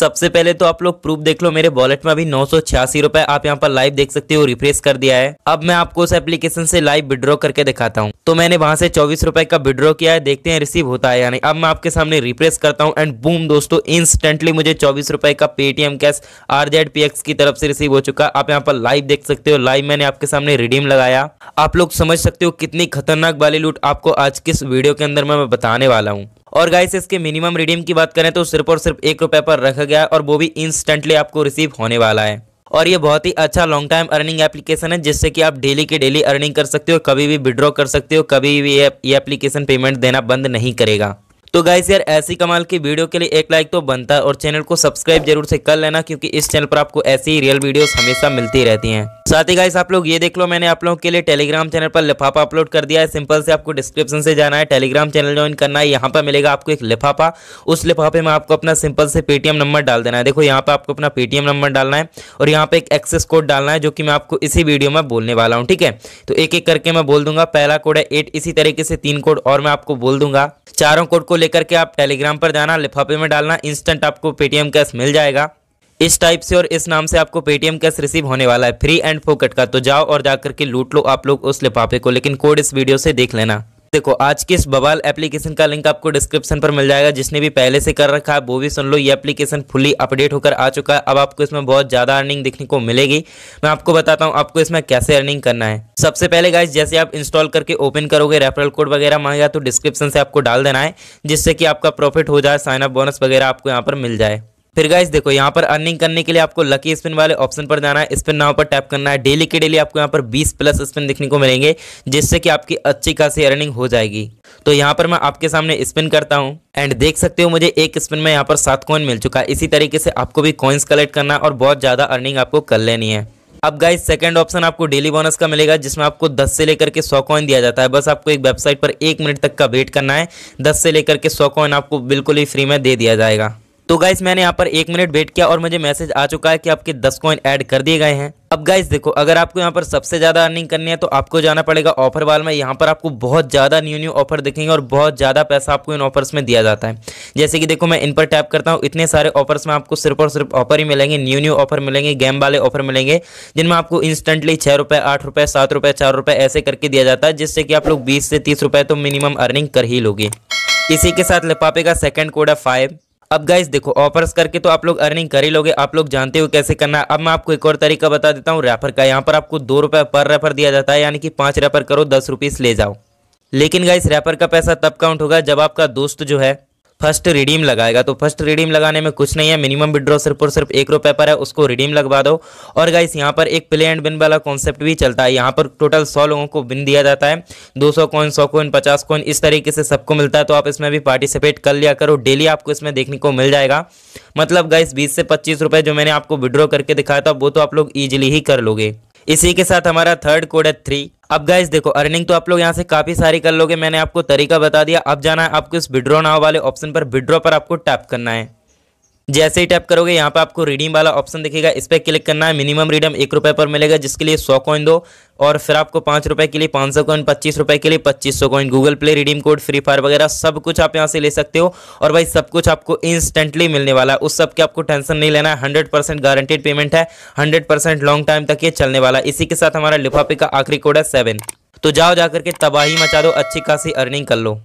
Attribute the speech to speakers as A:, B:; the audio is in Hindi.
A: सबसे पहले तो आप लोग प्रूफ देख लो मेरे वॉलेट में अभी नौ रुपए आप यहाँ पर लाइव देख सकते हो रिफ्रेश कर दिया है अब मैं आपको उस एप्लीकेशन से लाइव विड्रॉ करके दिखाता हूँ तो मैंने वहां से चौबीस रुपए का विड्रॉ किया है देखते हैं रिसीव होता है यानी अब मैं आपके सामने रिफ्रेश करता हूँ एंड बूम दोस्तों इंस्टेंटली मुझे चौबीस रुपए का पेटीएम कैश आर जेड की तरफ से रिसीव हो चुका आप यहाँ पर लाइव देख सकते हो लाइव मैंने आपके सामने रिडीम लगाया आप लोग समझ सकते हो कितनी खतरनाक वाली लूट आपको आज किस वीडियो के अंदर मैं बताने वाला हूँ और गाइस इसके मिनिमम रिडीम की बात करें तो सिर्फ और सिर्फ एक रुपये पर रखा गया और वो भी इंस्टेंटली आपको रिसीव होने वाला है और ये बहुत ही अच्छा लॉन्ग टाइम अर्निंग एप्लीकेशन है जिससे कि आप डेली की डेली अर्निंग कर सकते हो कभी भी विड्रॉ कर सकते हो कभी भी ये एप्लीकेशन पेमेंट देना बंद नहीं करेगा तो गाइस यार ऐसी कमाल की वीडियो के लिए एक लाइक तो बनता है और चैनल को सब्सक्राइब जरूर से कर लेना क्योंकि इस चैनल पर आपको ऐसी ही रियल वीडियोस हमेशा मिलती रहती हैं साथ ही गाइस आप लोग ये देख लो मैंने आप लोगों के लिए टेलीग्राम चैनल पर लिफाफा अपलोड कर दिया है सिंपल से आपको डिस्क्रिप्शन से जाना है टेलीग्राम चैनल ज्वाइन करना है यहाँ पर मिलेगा आपको एक लिफाफा उस लिफाफे में आपको अपना सिंपल से पेटीएम नंबर डाल देना है देखो यहाँ पर आपको अपना पेटीएम नंबर डालना है और यहाँ पर एक एक्सेस कोड डालना है जो कि मैं आपको इसी वीडियो में बोलने वाला हूँ ठीक है तो एक एक करके मैं बोल दूंगा पहला कोड है एट इसी तरीके से तीन कोड और मैं आपको बोल दूंगा चारों कोड को लेकर के आप टेलीग्राम पर जाना लिफाफे में डालना इंस्टेंट आपको पेटीएम कैश मिल जाएगा इस टाइप से और इस नाम से आपको पेटीएम कैश रिसीव होने वाला है फ्री एंड फोकट का तो जाओ और जाकर के लूट लो आप लोग उस लिफाफे को लेकिन कोड इस वीडियो से देख लेना देखो आज के इस बवाल एप्लीकेशन का लिंक आपको डिस्क्रिप्शन पर मिल जाएगा जिसने भी पहले से कर रखा है वो भी सुन लो ये एप्लीकेशन फुली अपडेट होकर आ चुका है अब आपको इसमें बहुत ज़्यादा अर्निंग देखने को मिलेगी मैं आपको बताता हूँ आपको इसमें कैसे अर्निंग करना है सबसे पहले गाइज जैसे आप इंस्टॉल करके ओपन करोगे रेफरल कोड वगैरह मांगेगा तो डिस्क्रिप्शन से आपको डाल देना है जिससे कि आपका प्रॉफिट हो जाए साइन अप बोनस वगैरह आपको यहाँ पर मिल जाए फिर गाइस देखो यहाँ पर अर्निंग करने के लिए आपको लकी स्पिन वाले ऑप्शन पर जाना है स्पिन नाव पर टैप करना है डेली के डेली आपको यहाँ पर 20 प्लस स्पिन देखने को मिलेंगे जिससे कि आपकी अच्छी खासी अर्निंग हो जाएगी तो यहाँ पर मैं आपके सामने स्पिन करता हूँ एंड देख सकते हो मुझे एक स्पिन में यहाँ पर सात कॉइन मिल चुका है इसी तरीके से आपको भी कॉइन्स कलेक्ट करना है और बहुत ज़्यादा अर्निंग आपको कर लेनी है अब गाइस सेकंड ऑप्शन आपको डेली बोनस का मिलेगा जिसमें आपको 10 से लेकर के 100 कॉइन दिया जाता है बस आपको एक वेबसाइट पर एक मिनट तक का वेट करना है 10 से लेकर के 100 कॉइन आपको बिल्कुल ही फ्री में दे दिया जाएगा तो गाइस मैंने यहाँ पर एक मिनट वेट किया और मुझे मैसेज आ चुका है कि आपके दस कॉइन ऐड कर दिए गए हैं अब गाइस देखो अगर आपको यहाँ पर सबसे ज़्यादा अर्निंग करनी है तो आपको जाना पड़ेगा ऑफर वाल में यहाँ पर आपको बहुत ज़्यादा न्यू न्यू ऑफर दिखेंगे और बहुत ज़्यादा पैसा आपको इन ऑफर्स में दिया जाता है जैसे कि देखो मैं इन पर टैप करता हूँ इतने सारे ऑफर्स में आपको सिर्फ और सिर्फ ऑफर ही मिलेंगे न्यू न्यू ऑफर मिलेंगे गेम वाले ऑफर मिलेंगे जिनमें आपको इंस्टेंटली छः रुपये आठ रुपए सात रुपये चार रुपए ऐसे करके दिया जाता है जिससे कि आप लोग बीस से तीस रुपए तो मिनिमम अर्निंग कर ही लोगे इसी के साथ लिपापे का सेकेंड कोड है फाइव अब गाइस देखो ऑफर्स करके तो आप लोग अर्निंग कर ही लोगे आप लोग जानते हो कैसे करना है अब मैं आपको एक और तरीका बता देता हूँ रेफर का यहाँ पर आपको दो रुपए पर रेफर दिया जाता है यानी कि पांच रेफर करो दस रुपीज़ ले जाओ लेकिन गाइस रेफर का पैसा तब काउंट होगा जब आपका दोस्त जो है फर्स्ट रिडीम लगाएगा तो फर्स्ट रिडीम लगाने में कुछ नहीं है मिनिमम विड्रॉ सिर्फ और सिर्फ एक रुपये पर है उसको रिडीम लगवा दो और गाइस यहाँ पर एक प्ले एंड बिन वाला कॉन्सेप्ट भी चलता है यहाँ पर टोटल सौ लोगों को बिन दिया जाता है दो सौ कॉइन सौ कॉइन पचास कॉइन इस तरीके से सबको मिलता है तो आप इसमें भी पार्टिसिपेट कर लिया करो डेली आपको इसमें देखने को मिल जाएगा मतलब गाइस बीस से पच्चीस रुपये जो मैंने आपको विड्रॉ करके दिखाया था वो तो आप लोग ईजिली ही कर लोगे इसी के साथ हमारा थर्ड कोड है थ्री अब गाइस देखो अर्निंग तो आप लोग यहाँ से काफी सारी कर लोगे मैंने आपको तरीका बता दिया अब जाना है आपको इस विड्रॉ नाव वाले ऑप्शन पर विड्रॉ पर आपको टैप करना है जैसे ही टैप करोगे यहाँ पे आपको रिडीम वाला ऑप्शन दिखेगा इस पर क्लिक करना है मिनिमम रिडीम एक रुपये पर मिलेगा जिसके लिए सौ कॉइन दो और फिर आपको पाँच रुपये के लिए पाँच सौ कॉइन पच्चीस रुपये के लिए पच्चीस सौ coin Google Play redeem code Free Fire वगैरह सब कुछ आप यहाँ से ले सकते हो और भाई सब कुछ आपको इंस्टेंटली मिलने वाला है उस सब के आपको टेंशन नहीं लेना है हंड्रेड परसेंट गारंटेड पेमेंट है हंड्रेड परसेंट लॉन्ग टाइम तक ये चलने वाला है इसी के साथ हमारा लिफाफे का आखिरी कोड है सेवन तो जाओ जाकर के तबाही मचा दो अच्छी खासी अर्निंग कर लो